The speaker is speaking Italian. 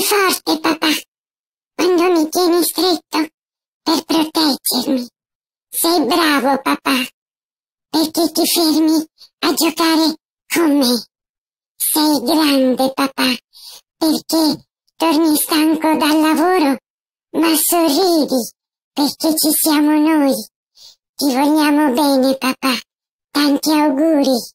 sei forte, papà, quando mi tieni stretto per proteggermi. Sei bravo, papà, perché ti fermi a giocare con me. Sei grande, papà, perché torni stanco dal lavoro, ma sorridi, perché ci siamo noi. Ti vogliamo bene, papà. Tanti auguri.